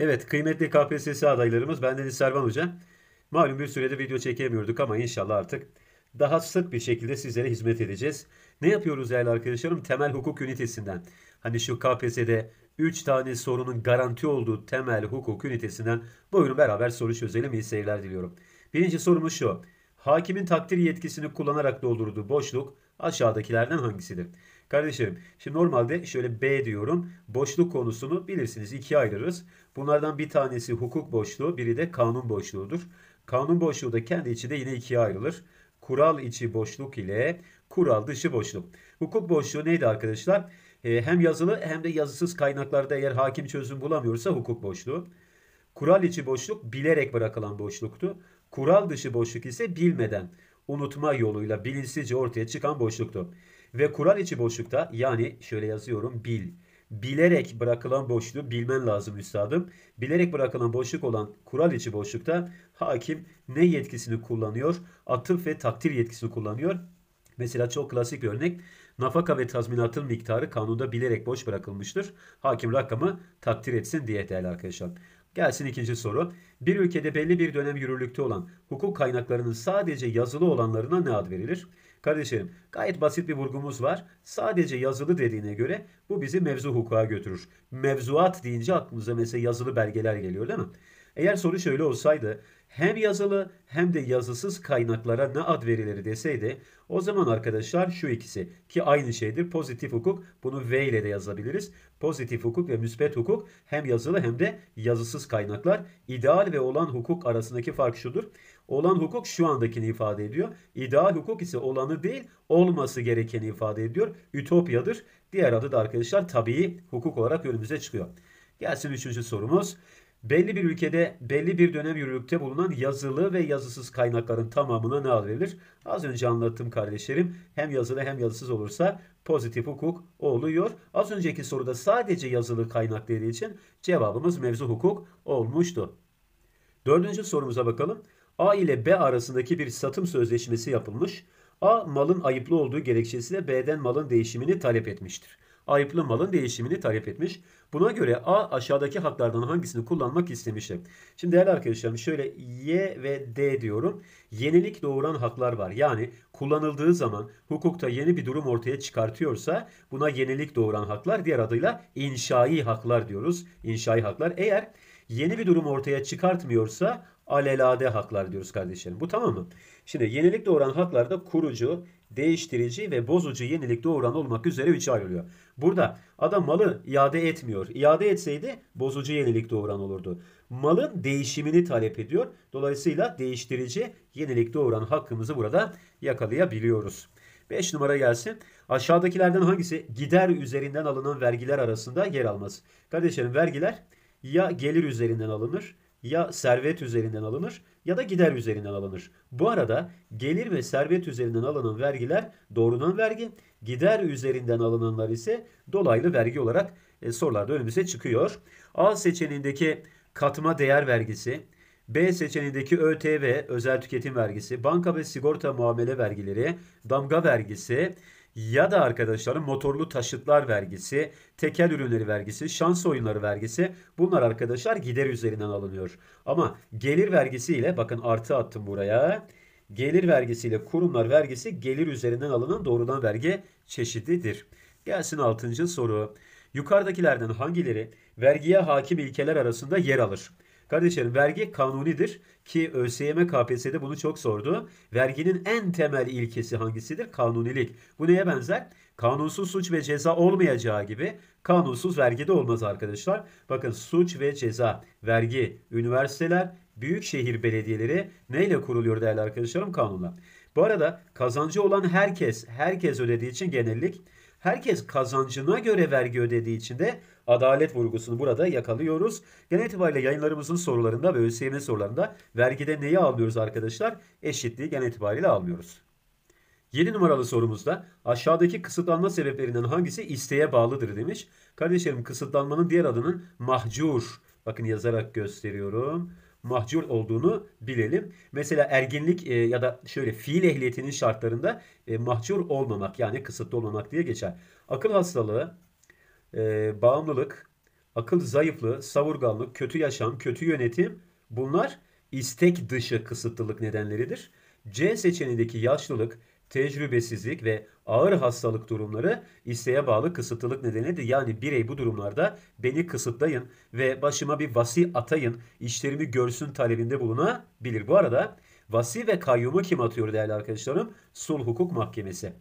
Evet kıymetli KPSS adaylarımız bendeniz Servan Hoca. Malum bir sürede video çekemiyorduk ama inşallah artık daha sık bir şekilde sizlere hizmet edeceğiz. Ne yapıyoruz değerli arkadaşlarım? Temel hukuk ünitesinden. Hani şu KPSS'de 3 tane sorunun garanti olduğu temel hukuk ünitesinden buyurun beraber soru çözelim. İyi seyirler diliyorum. Birinci sorumuz şu. Hakimin takdir yetkisini kullanarak doldurduğu boşluk aşağıdakilerden hangisidir? Kardeşlerim şimdi normalde şöyle B diyorum. Boşluk konusunu bilirsiniz ikiye ayırırız. Bunlardan bir tanesi hukuk boşluğu biri de kanun boşluğudur. Kanun boşluğu da kendi içi de yine ikiye ayrılır. Kural içi boşluk ile kural dışı boşluk. Hukuk boşluğu neydi arkadaşlar? Ee, hem yazılı hem de yazısız kaynaklarda eğer hakim çözüm bulamıyorsa hukuk boşluğu. Kural içi boşluk bilerek bırakılan boşluktu. Kural dışı boşluk ise bilmeden unutma yoluyla bilinçsizce ortaya çıkan boşluktu. Ve kural içi boşlukta yani şöyle yazıyorum bil. Bilerek bırakılan boşluğu bilmen lazım üstadım. Bilerek bırakılan boşluk olan kural içi boşlukta hakim ne yetkisini kullanıyor? Atıf ve takdir yetkisini kullanıyor. Mesela çok klasik bir örnek. Nafaka ve tazminatın miktarı kanunda bilerek boş bırakılmıştır. Hakim rakamı takdir etsin diye değerli arkadaşlar. Gelsin ikinci soru. Bir ülkede belli bir dönem yürürlükte olan hukuk kaynaklarının sadece yazılı olanlarına ne ad verilir? Kardeşlerim gayet basit bir vurgumuz var. Sadece yazılı dediğine göre bu bizi mevzu hukuka götürür. Mevzuat deyince aklımıza mesela yazılı belgeler geliyor değil mi? Eğer soru şöyle olsaydı hem yazılı hem de yazısız kaynaklara ne ad verileri deseydi o zaman arkadaşlar şu ikisi ki aynı şeydir pozitif hukuk bunu V ile de yazabiliriz. Pozitif hukuk ve müsbet hukuk hem yazılı hem de yazısız kaynaklar. İdeal ve olan hukuk arasındaki fark şudur. Olan hukuk şu andakini ifade ediyor. İdeal hukuk ise olanı değil olması gerekeni ifade ediyor. Ütopyadır. Diğer adı da arkadaşlar tabii hukuk olarak önümüze çıkıyor. Gelsin üçüncü sorumuz. Belli bir ülkede belli bir dönem yürürlükte bulunan yazılı ve yazısız kaynakların tamamına ne ad verilir? Az önce anlattım kardeşlerim. Hem yazılı hem yazısız olursa pozitif hukuk oluyor. Az önceki soruda sadece yazılı kaynakları için cevabımız mevzu hukuk olmuştu. Dördüncü sorumuza bakalım. A ile B arasındaki bir satım sözleşmesi yapılmış. A malın ayıplı olduğu gerekçesiyle B'den malın değişimini talep etmiştir ayıplı malın değişimini talep etmiş. Buna göre A aşağıdaki haklardan hangisini kullanmak istemişti? Şimdi değerli arkadaşlarım şöyle Y ve D diyorum. Yenilik doğuran haklar var. Yani kullanıldığı zaman hukukta yeni bir durum ortaya çıkartıyorsa buna yenilik doğuran haklar diğer adıyla inşai haklar diyoruz. İnşai haklar eğer yeni bir durum ortaya çıkartmıyorsa alelade haklar diyoruz kardeşlerim. Bu tamam mı? Şimdi yenilik doğuran haklarda kurucu, değiştirici ve bozucu yenilik doğuran olmak üzere üçe ayrılıyor. Burada adam malı iade etmiyor. İade etseydi bozucu yenilik doğuran olurdu. Malın değişimini talep ediyor. Dolayısıyla değiştirici yenilik doğuran hakkımızı burada yakalayabiliyoruz. 5 numara gelsin. Aşağıdakilerden hangisi gider üzerinden alınan vergiler arasında yer almaz? Kardeşlerim vergiler ya gelir üzerinden alınır ya servet üzerinden alınır ya da gider üzerinden alınır. Bu arada gelir ve servet üzerinden alınan vergiler doğrudan vergi, gider üzerinden alınanlar ise dolaylı vergi olarak e, sorularda önümüze çıkıyor. A seçeneğindeki katma değer vergisi, B seçeneğindeki ÖTV özel tüketim vergisi, banka ve sigorta muamele vergileri, damga vergisi, ya da arkadaşlar motorlu taşıtlar vergisi, tekel ürünleri vergisi, şans oyunları vergisi bunlar arkadaşlar gider üzerinden alınıyor. Ama gelir vergisiyle bakın artı attım buraya. Gelir vergisiyle kurumlar vergisi gelir üzerinden alınan doğrudan vergi çeşididir. Gelsin 6. soru. Yukarıdakilerden hangileri vergiye hakim ilkeler arasında yer alır? Kardeşlerim vergi kanunidir ki ÖSYM KPSS'de bunu çok sordu. Verginin en temel ilkesi hangisidir? Kanunilik. Bu neye benzer? Kanunsuz suç ve ceza olmayacağı gibi kanunsuz vergi de olmaz arkadaşlar. Bakın suç ve ceza, vergi, üniversiteler, büyükşehir belediyeleri neyle kuruluyor değerli arkadaşlarım? Kanunla. Bu arada kazancı olan herkes, herkes ödediği için genellik Herkes kazancına göre vergi ödediği için de adalet vurgusunu burada yakalıyoruz. Genel itibariyle yayınlarımızın sorularında ve ÖSYM sorularında vergide neyi almıyoruz arkadaşlar? Eşitliği genel itibariyle almıyoruz. 7 numaralı sorumuzda aşağıdaki kısıtlanma sebeplerinden hangisi isteğe bağlıdır demiş. Kardeşlerim kısıtlanmanın diğer adının mahcur. Bakın yazarak gösteriyorum mahcur olduğunu bilelim. Mesela erginlik e, ya da şöyle fiil ehliyetinin şartlarında e, mahcur olmamak yani kısıtlı olmamak diye geçer. Akıl hastalığı, e, bağımlılık, akıl zayıflığı, savurganlık, kötü yaşam, kötü yönetim bunlar istek dışı kısıtlılık nedenleridir. C seçeneğindeki yaşlılık, tecrübesizlik ve ağır hastalık durumları isteğe bağlı kısıtlılık nedenidir. Yani birey bu durumlarda beni kısıtlayın ve başıma bir vasi atayın, işlerimi görsün talebinde bulunabilir. Bu arada vasi ve kayyumu kim atıyor değerli arkadaşlarım? Sulh Hukuk Mahkemesi.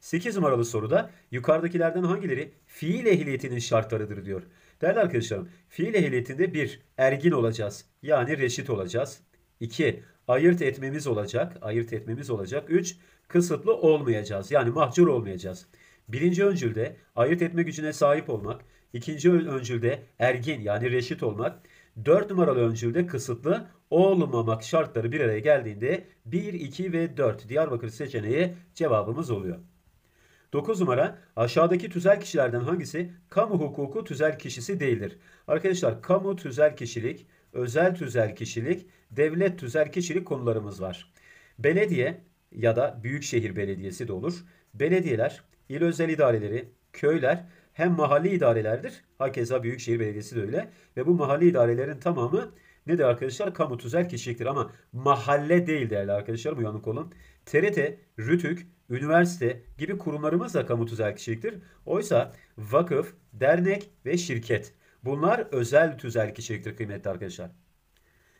8 numaralı soruda yukarıdakilerden hangileri fiil ehliyetinin şartlarıdır diyor. Değerli arkadaşlarım fiil ehliyetinde bir Ergin olacağız yani reşit olacağız. 2. Ayırt etmemiz olacak. Ayırt etmemiz olacak. 3 kısıtlı olmayacağız. Yani mahcur olmayacağız. Birinci öncülde ayırt etme gücüne sahip olmak, ikinci öncülde ergin yani reşit olmak, dört numaralı öncülde kısıtlı olmamak şartları bir araya geldiğinde 1, 2 ve 4 Diyarbakır seçeneği cevabımız oluyor. 9 numara aşağıdaki tüzel kişilerden hangisi kamu hukuku tüzel kişisi değildir? Arkadaşlar kamu tüzel kişilik, özel tüzel kişilik, devlet tüzel kişilik konularımız var. Belediye, ya da büyükşehir belediyesi de olur. Belediyeler, il özel idareleri, köyler hem mahalli idarelerdir. Hakeza Büyükşehir Belediyesi de öyle. Ve bu mahalli idarelerin tamamı ne de arkadaşlar? Kamu tüzel kişiliktir ama mahalle değil değerli arkadaşlarım uyanık olun. TRT, RÜTÜK, üniversite gibi kurumlarımız da kamu tüzel kişiliktir. Oysa vakıf, dernek ve şirket bunlar özel tüzel kişiliktir kıymetli arkadaşlar.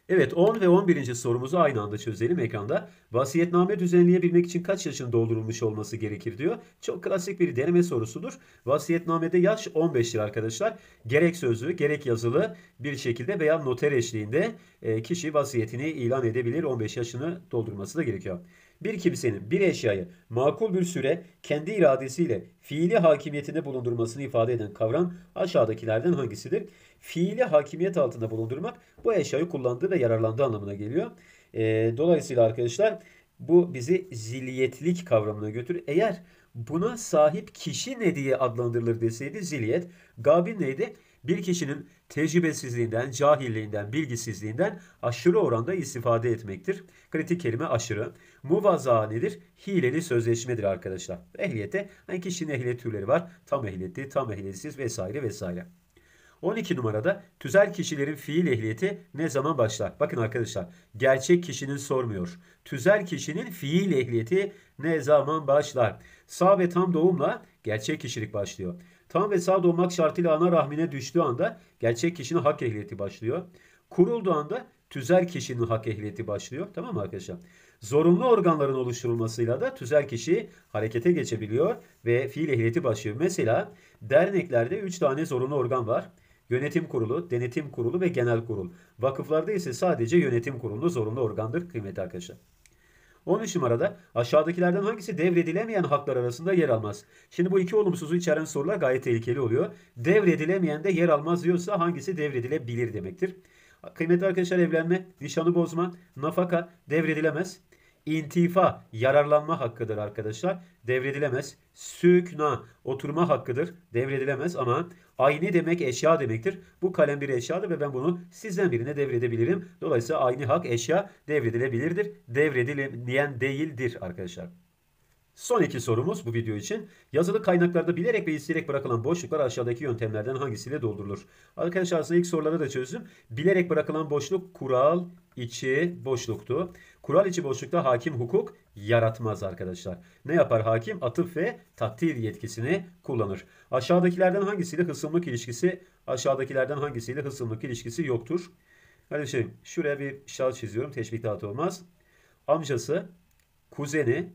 Evet 10 ve 11. sorumuzu aynı anda çözelim ekranda. Vasiyetname düzenleyebilmek için kaç yaşın doldurulmuş olması gerekir diyor. Çok klasik bir deneme sorusudur. Vasiyetnamede yaş 15'tir arkadaşlar. Gerek sözlü gerek yazılı bir şekilde veya noter eşliğinde e, kişi vasiyetini ilan edebilir. 15 yaşını doldurması da gerekiyor bir kimsenin bir eşyayı makul bir süre kendi iradesiyle fiili hakimiyetinde bulundurmasını ifade eden kavram aşağıdakilerden hangisidir? Fiili hakimiyet altında bulundurmak bu eşyayı kullandığı ve yararlandığı anlamına geliyor. E, dolayısıyla arkadaşlar bu bizi zilliyetlik kavramına götür. Eğer buna sahip kişi ne diye adlandırılır deseydi ziliyet. Gabin neydi? Bir kişinin tecrübesizliğinden, cahilliğinden, bilgisizliğinden aşırı oranda istifade etmektir. Kritik kelime aşırı. Muvaza nedir? Hileli sözleşmedir arkadaşlar. Ehliyete hani kişinin ehliyet türleri var. Tam ehliyetli, tam ehliyetsiz vesaire vesaire. 12 numarada tüzel kişilerin fiil ehliyeti ne zaman başlar? Bakın arkadaşlar gerçek kişinin sormuyor. Tüzel kişinin fiil ehliyeti ne zaman başlar? Sağ ve tam doğumla gerçek kişilik başlıyor. Tam ve sağ doğmak şartıyla ana rahmine düştüğü anda gerçek kişinin hak ehliyeti başlıyor. Kurulduğu anda tüzel kişinin hak ehliyeti başlıyor. Tamam mı arkadaşlar? Zorunlu organların oluşturulmasıyla da tüzel kişi harekete geçebiliyor ve fiil ehliyeti başlıyor. Mesela derneklerde 3 tane zorunlu organ var. Yönetim kurulu, denetim kurulu ve genel kurul. Vakıflarda ise sadece yönetim kurulu zorunlu organdır kıymetli arkadaşlar. 13 numarada aşağıdakilerden hangisi devredilemeyen haklar arasında yer almaz? Şimdi bu iki olumsuzu içeren sorular gayet tehlikeli oluyor. Devredilemeyen de yer almaz diyorsa hangisi devredilebilir demektir. Kıymetli arkadaşlar evlenme, nişanı bozma, nafaka devredilemez. İntifa yararlanma hakkıdır arkadaşlar. Devredilemez. Sükna oturma hakkıdır. Devredilemez ama aynı demek eşya demektir. Bu kalem bir eşyadır ve ben bunu sizden birine devredebilirim. Dolayısıyla aynı hak eşya devredilebilirdir. Devredilemeyen değildir arkadaşlar. Son iki sorumuz bu video için. Yazılı kaynaklarda bilerek ve isteyerek bırakılan boşluklar aşağıdaki yöntemlerden hangisiyle doldurulur? Arkadaşlar aslında ilk soruları da çözdüm. Bilerek bırakılan boşluk kural içi boşluktu. Kural içi boşlukta hakim hukuk yaratmaz arkadaşlar. Ne yapar hakim? Atıf ve takdir yetkisini kullanır. Aşağıdakilerden hangisiyle hısımlık ilişkisi aşağıdakilerden hangisiyle hısımlık ilişkisi yoktur? Hadi şey şuraya bir şal çiziyorum. teşvik dağıtı olmaz. Amcası, kuzeni,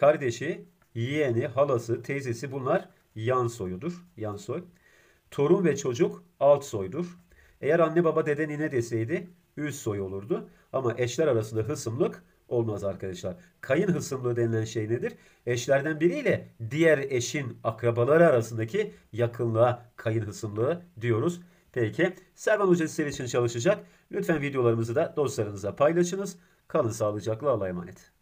Kardeşi, yeğeni, halası, teyzesi bunlar yan soyudur. Yan soy. Torun ve çocuk alt soydur. Eğer anne baba dede nine deseydi üst soy olurdu. Ama eşler arasında hısımlık olmaz arkadaşlar. Kayın hısımlığı denilen şey nedir? Eşlerden biriyle diğer eşin akrabaları arasındaki yakınlığa kayın hısımlığı diyoruz. Peki Servan Hoca sizler için çalışacak. Lütfen videolarımızı da dostlarınıza paylaşınız. Kalın sağlıcakla Allah'a emanet.